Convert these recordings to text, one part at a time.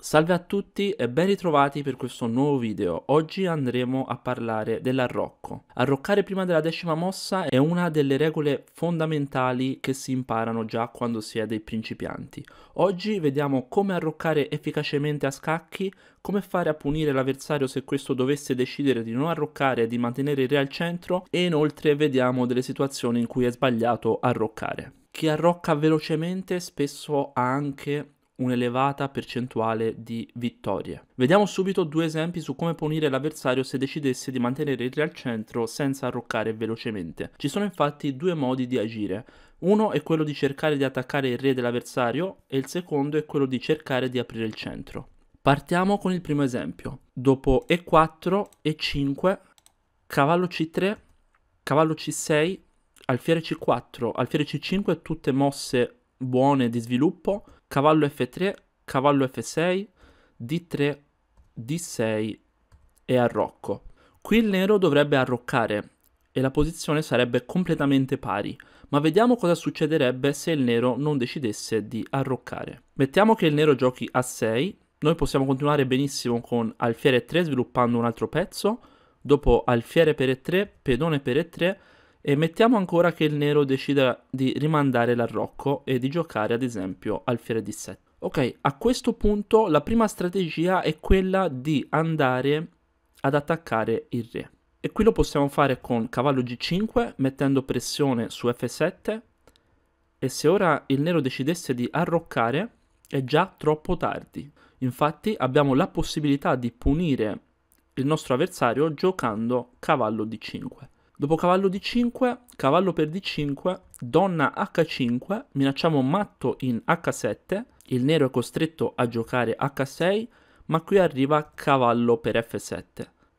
Salve a tutti e ben ritrovati per questo nuovo video. Oggi andremo a parlare dell'arrocco. Arroccare prima della decima mossa è una delle regole fondamentali che si imparano già quando si è dei principianti. Oggi vediamo come arroccare efficacemente a scacchi, come fare a punire l'avversario se questo dovesse decidere di non arroccare e di mantenere il re al centro e inoltre vediamo delle situazioni in cui è sbagliato arroccare. Chi arrocca velocemente spesso ha anche un'elevata percentuale di vittorie. Vediamo subito due esempi su come punire l'avversario se decidesse di mantenere il re al centro senza arroccare velocemente. Ci sono infatti due modi di agire. Uno è quello di cercare di attaccare il re dell'avversario e il secondo è quello di cercare di aprire il centro. Partiamo con il primo esempio. Dopo E4, E5, cavallo C3, cavallo C6, alfiere C4, alfiere C5, tutte mosse buone di sviluppo, cavallo F3, cavallo F6, D3, D6 e arrocco. Qui il nero dovrebbe arroccare e la posizione sarebbe completamente pari, ma vediamo cosa succederebbe se il nero non decidesse di arroccare. Mettiamo che il nero giochi a 6, noi possiamo continuare benissimo con alfiere 3 sviluppando un altro pezzo, dopo alfiere per E3, pedone per E3 e mettiamo ancora che il nero decida di rimandare l'arrocco e di giocare ad esempio al fiere di 7. Ok, a questo punto la prima strategia è quella di andare ad attaccare il re. E qui lo possiamo fare con cavallo g5 mettendo pressione su f7 e se ora il nero decidesse di arroccare è già troppo tardi. Infatti abbiamo la possibilità di punire il nostro avversario giocando cavallo d5. Dopo cavallo d5, cavallo per d5, donna h5, minacciamo matto in h7, il nero è costretto a giocare h6, ma qui arriva cavallo per f7.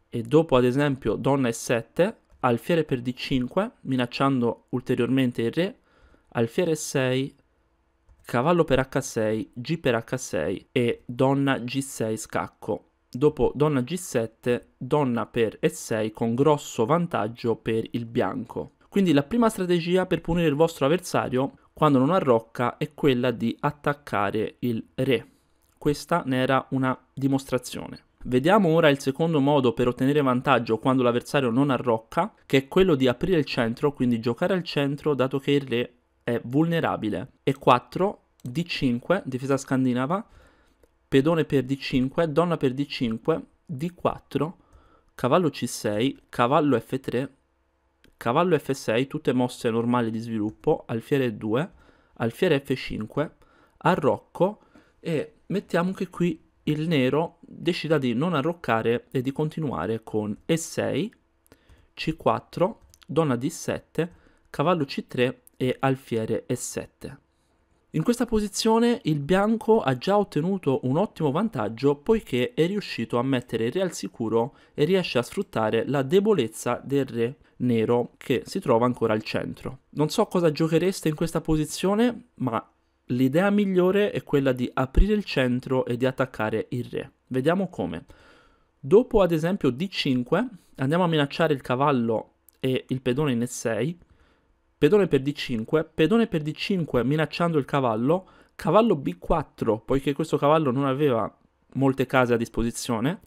E dopo ad esempio donna e7, alfiere per d5, minacciando ulteriormente il re, alfiere 6, cavallo per h6, g per h6 e donna g6 scacco dopo donna g7, donna per e6 con grosso vantaggio per il bianco. Quindi la prima strategia per punire il vostro avversario quando non arrocca è quella di attaccare il re. Questa ne era una dimostrazione. Vediamo ora il secondo modo per ottenere vantaggio quando l'avversario non arrocca, che è quello di aprire il centro, quindi giocare al centro dato che il re è vulnerabile. E4, D5, difesa scandinava, pedone per d5, donna per d5, d4, cavallo c6, cavallo f3, cavallo f6, tutte mosse normali di sviluppo, alfiere 2, alfiere f5, arrocco e mettiamo che qui il nero decida di non arroccare e di continuare con e6, c4, donna d7, cavallo c3 e alfiere e7. In questa posizione il bianco ha già ottenuto un ottimo vantaggio poiché è riuscito a mettere il re al sicuro e riesce a sfruttare la debolezza del re nero che si trova ancora al centro. Non so cosa giochereste in questa posizione, ma l'idea migliore è quella di aprire il centro e di attaccare il re. Vediamo come. Dopo ad esempio d5 andiamo a minacciare il cavallo e il pedone in e6 pedone per d5, pedone per d5 minacciando il cavallo, cavallo b4, poiché questo cavallo non aveva molte case a disposizione,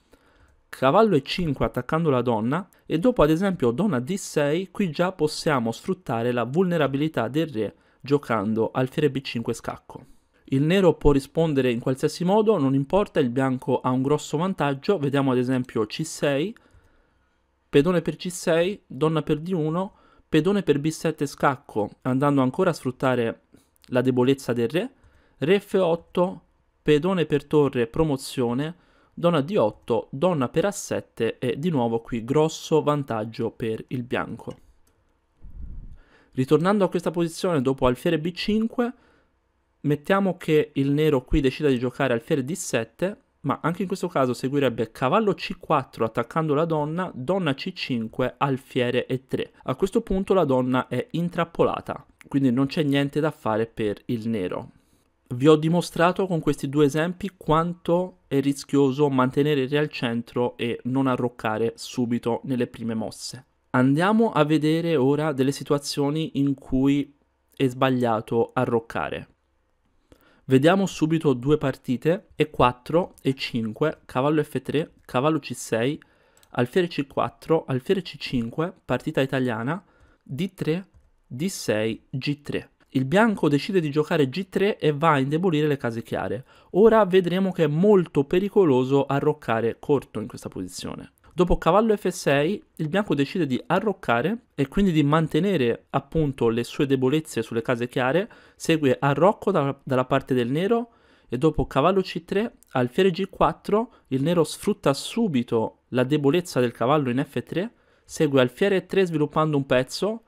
cavallo e5 attaccando la donna e dopo ad esempio donna d6 qui già possiamo sfruttare la vulnerabilità del re giocando alfiere b5 scacco. Il nero può rispondere in qualsiasi modo, non importa, il bianco ha un grosso vantaggio, vediamo ad esempio c6, pedone per c6, donna per d1, pedone per b7 scacco, andando ancora a sfruttare la debolezza del re, re f8, pedone per torre, promozione, donna d8, donna per a7 e di nuovo qui grosso vantaggio per il bianco. Ritornando a questa posizione dopo alfiere b5, mettiamo che il nero qui decida di giocare alfiere d7, ma anche in questo caso seguirebbe cavallo c4 attaccando la donna, donna c5, alfiere e3. A questo punto la donna è intrappolata, quindi non c'è niente da fare per il nero. Vi ho dimostrato con questi due esempi quanto è rischioso mantenere il re al centro e non arroccare subito nelle prime mosse. Andiamo a vedere ora delle situazioni in cui è sbagliato arroccare. Vediamo subito due partite, E4, E5, cavallo F3, cavallo C6, alfiere C4, alfiere C5, partita italiana, D3, D6, G3. Il bianco decide di giocare G3 e va a indebolire le case chiare. Ora vedremo che è molto pericoloso arroccare corto in questa posizione. Dopo cavallo f6 il bianco decide di arroccare e quindi di mantenere appunto le sue debolezze sulle case chiare, segue arrocco da, dalla parte del nero e dopo cavallo c3, alfiere g4, il nero sfrutta subito la debolezza del cavallo in f3, segue alfiere 3 sviluppando un pezzo,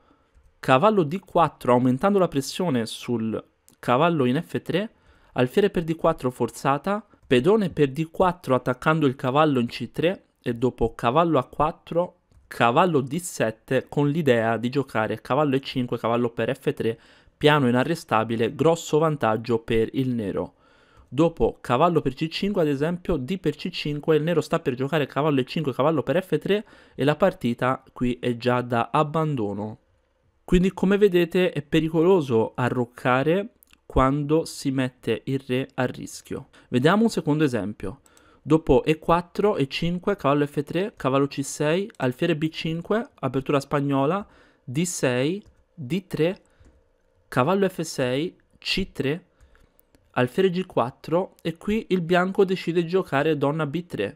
cavallo d4 aumentando la pressione sul cavallo in f3, alfiere per d4 forzata, pedone per d4 attaccando il cavallo in c3, e dopo cavallo a 4, cavallo d7 con l'idea di giocare cavallo e5, cavallo per f3, piano inarrestabile, grosso vantaggio per il nero. Dopo cavallo per c5 ad esempio, d per c5, il nero sta per giocare cavallo e5, cavallo per f3 e la partita qui è già da abbandono. Quindi come vedete è pericoloso arroccare quando si mette il re a rischio. Vediamo un secondo esempio. Dopo E4, E5, cavallo F3, cavallo C6, alfiere B5, apertura spagnola, D6, D3, cavallo F6, C3, alfiere G4 e qui il bianco decide di giocare donna B3,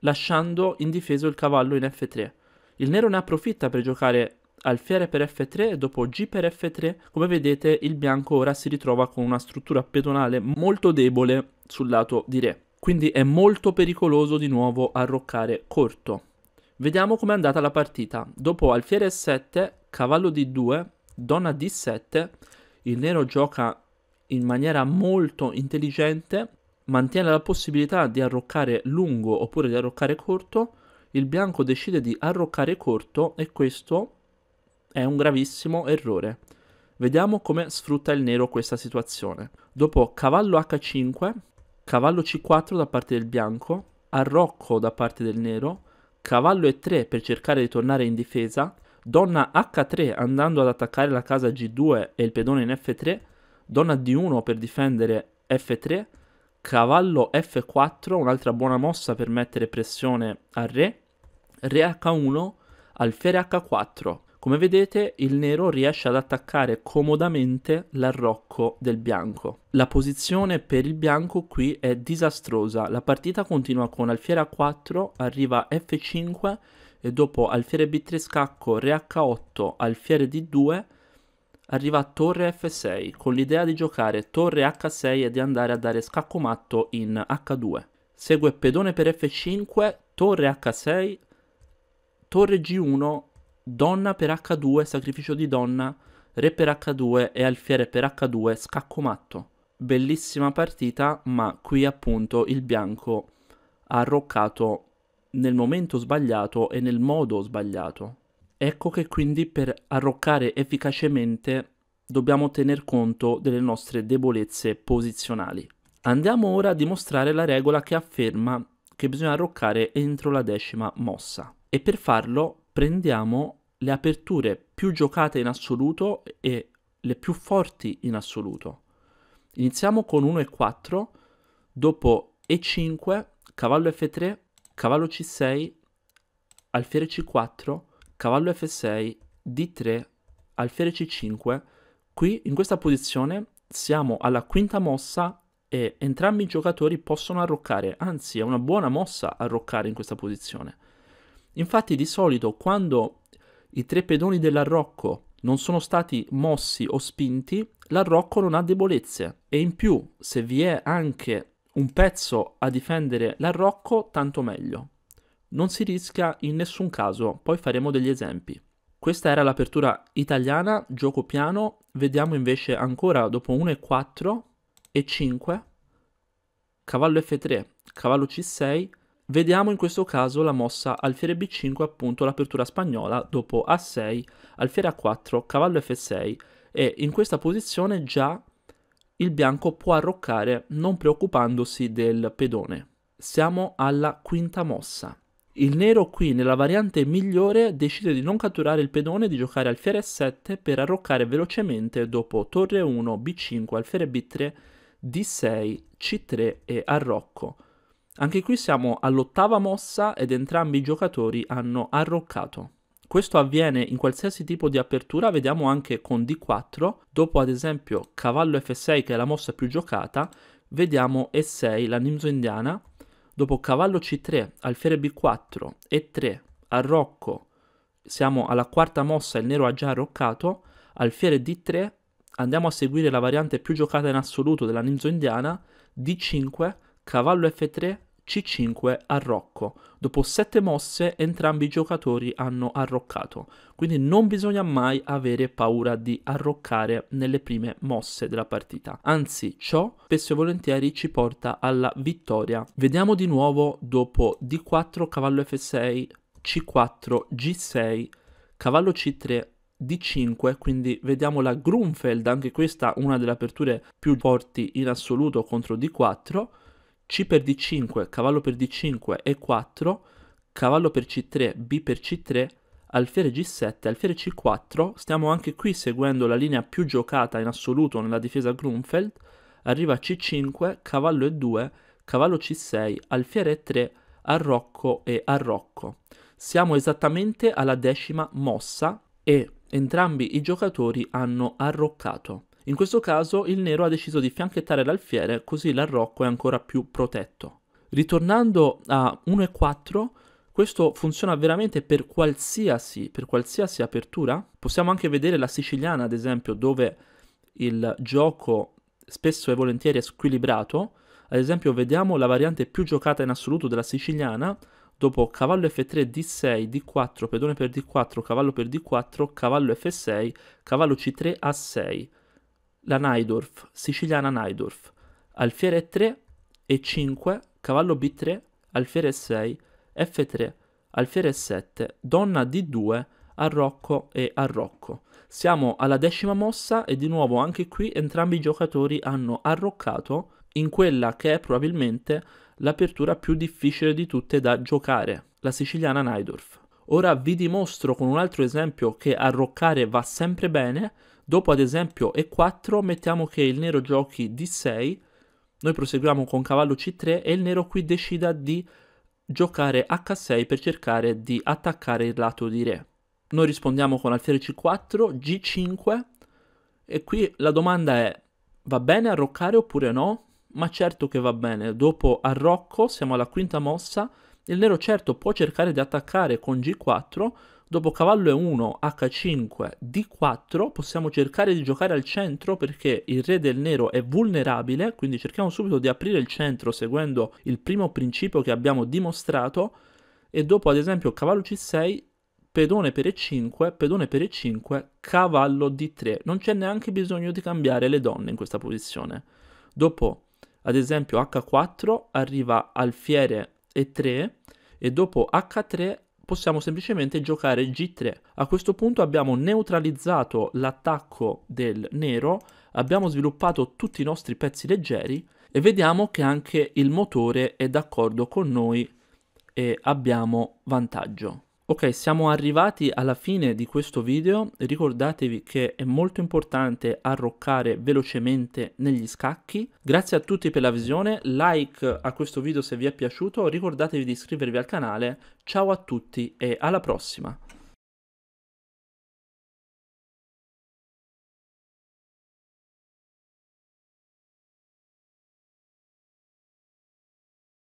lasciando indifeso il cavallo in F3. Il nero ne approfitta per giocare alfiere per F3 e dopo G per F3. Come vedete il bianco ora si ritrova con una struttura pedonale molto debole sul lato di Re. Quindi è molto pericoloso di nuovo arroccare corto. Vediamo com'è andata la partita. Dopo alfiere 7 cavallo D2, donna D7, il nero gioca in maniera molto intelligente, mantiene la possibilità di arroccare lungo oppure di arroccare corto, il bianco decide di arroccare corto e questo è un gravissimo errore. Vediamo come sfrutta il nero questa situazione. Dopo cavallo H5, cavallo C4 da parte del bianco, arrocco da parte del nero, cavallo E3 per cercare di tornare in difesa, donna H3 andando ad attaccare la casa G2 e il pedone in F3, donna D1 per difendere F3, cavallo F4, un'altra buona mossa per mettere pressione al re, re H1, alfiere H4, come vedete il nero riesce ad attaccare comodamente l'arrocco del bianco. La posizione per il bianco qui è disastrosa, la partita continua con alfiere A4, arriva F5 e dopo alfiere B3 scacco, re H8, alfiere D2 arriva torre F6 con l'idea di giocare torre H6 e di andare a dare scacco matto in H2. Segue pedone per F5, torre H6, torre G1 Donna per H2, sacrificio di donna, re per H2 e alfiere per H2, scacco matto. Bellissima partita, ma qui appunto il bianco ha arroccato nel momento sbagliato e nel modo sbagliato. Ecco che quindi per arroccare efficacemente dobbiamo tener conto delle nostre debolezze posizionali. Andiamo ora a dimostrare la regola che afferma che bisogna arroccare entro la decima mossa. E per farlo prendiamo le aperture più giocate in assoluto e le più forti in assoluto. Iniziamo con 1 e 4, dopo E5, cavallo F3, cavallo C6, alfiere C4, cavallo F6, D3, alfiere C5. Qui, in questa posizione, siamo alla quinta mossa e entrambi i giocatori possono arroccare, anzi è una buona mossa arroccare in questa posizione. Infatti di solito quando i tre pedoni dell'arrocco non sono stati mossi o spinti, l'arrocco non ha debolezze. E in più, se vi è anche un pezzo a difendere l'arrocco, tanto meglio. Non si rischia in nessun caso, poi faremo degli esempi. Questa era l'apertura italiana, gioco piano, vediamo invece ancora dopo 1 e 4 e 5, cavallo F3, cavallo C6, Vediamo in questo caso la mossa alfiere b5 appunto l'apertura spagnola dopo a6, alfiere a4, cavallo f6 e in questa posizione già il bianco può arroccare non preoccupandosi del pedone. Siamo alla quinta mossa. Il nero qui nella variante migliore decide di non catturare il pedone e di giocare alfiere f7 per arroccare velocemente dopo torre 1, b5, alfiere b3, d6, c3 e arrocco anche qui siamo all'ottava mossa ed entrambi i giocatori hanno arroccato. Questo avviene in qualsiasi tipo di apertura, vediamo anche con D4, dopo ad esempio cavallo F6 che è la mossa più giocata, vediamo E6 la nimzo indiana, dopo cavallo C3, alfiere B4, E3, arrocco, siamo alla quarta mossa, il nero ha già arroccato, alfiere D3, andiamo a seguire la variante più giocata in assoluto della ninzo indiana, D5, cavallo F3, c5 arrocco. Dopo 7 mosse entrambi i giocatori hanno arroccato, quindi non bisogna mai avere paura di arroccare nelle prime mosse della partita. Anzi, ciò spesso e volentieri ci porta alla vittoria. Vediamo di nuovo dopo D4 cavallo F6, C4, G6, cavallo C3 D5, quindi vediamo la Grunfeld, anche questa una delle aperture più forti in assoluto contro D4 c per D5, cavallo per D5, E4, cavallo per C3, B per C3, alfiere G7, alfiere C4, stiamo anche qui seguendo la linea più giocata in assoluto nella difesa Grunfeld, arriva C5, cavallo E2, cavallo C6, alfiere E3, arrocco e arrocco. Siamo esattamente alla decima mossa e entrambi i giocatori hanno arroccato. In questo caso il nero ha deciso di fianchettare l'alfiere così l'arrocco è ancora più protetto. Ritornando a 1 e 4, questo funziona veramente per qualsiasi, per qualsiasi apertura. Possiamo anche vedere la siciliana, ad esempio, dove il gioco spesso e volentieri è squilibrato. Ad esempio, vediamo la variante più giocata in assoluto della siciliana, dopo cavallo f3, d6, d4, pedone per d4, cavallo per d4, cavallo f6, cavallo c3, a6 la Naidorf, siciliana Naidorf, alfiere 3 e 5, cavallo B3, alfiere 6, F3, alfiere 7, donna D2, arrocco e arrocco. Siamo alla decima mossa e di nuovo anche qui entrambi i giocatori hanno arroccato in quella che è probabilmente l'apertura più difficile di tutte da giocare, la siciliana Naidorf. Ora vi dimostro con un altro esempio che arroccare va sempre bene, Dopo ad esempio E4 mettiamo che il nero giochi D6, noi proseguiamo con cavallo C3 e il nero qui decida di giocare H6 per cercare di attaccare il lato di Re. Noi rispondiamo con alfiere C4, G5 e qui la domanda è va bene arroccare oppure no? Ma certo che va bene, dopo arrocco siamo alla quinta mossa il nero certo può cercare di attaccare con G4, dopo cavallo E1, H5, D4, possiamo cercare di giocare al centro perché il re del nero è vulnerabile, quindi cerchiamo subito di aprire il centro seguendo il primo principio che abbiamo dimostrato e dopo ad esempio cavallo C6, pedone per E5, pedone per E5, cavallo D3. Non c'è neanche bisogno di cambiare le donne in questa posizione. Dopo ad esempio H4 arriva alfiere e 3 e dopo H3 possiamo semplicemente giocare G3. A questo punto abbiamo neutralizzato l'attacco del nero, abbiamo sviluppato tutti i nostri pezzi leggeri e vediamo che anche il motore è d'accordo con noi e abbiamo vantaggio. Ok, siamo arrivati alla fine di questo video, ricordatevi che è molto importante arroccare velocemente negli scacchi. Grazie a tutti per la visione, like a questo video se vi è piaciuto, ricordatevi di iscrivervi al canale, ciao a tutti e alla prossima!